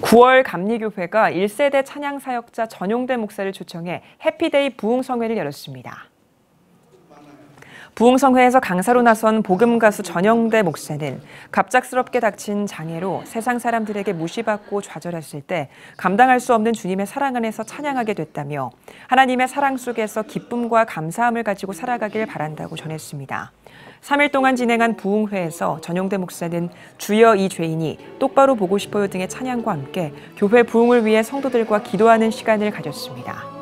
9월 감리교회가 1세대 찬양사역자 전용대 목사를 초청해 해피데이 부흥성회를 열었습니다. 부흥성회에서 강사로 나선 복음가수 전영대 목사는 갑작스럽게 닥친 장애로 세상 사람들에게 무시받고 좌절했을 때 감당할 수 없는 주님의 사랑 안에서 찬양하게 됐다며 하나님의 사랑 속에서 기쁨과 감사함을 가지고 살아가길 바란다고 전했습니다. 3일 동안 진행한 부흥회에서 전용대 목사는 주여 이 죄인이 똑바로 보고 싶어요 등의 찬양과 함께 교회 부흥을 위해 성도들과 기도하는 시간을 가졌습니다.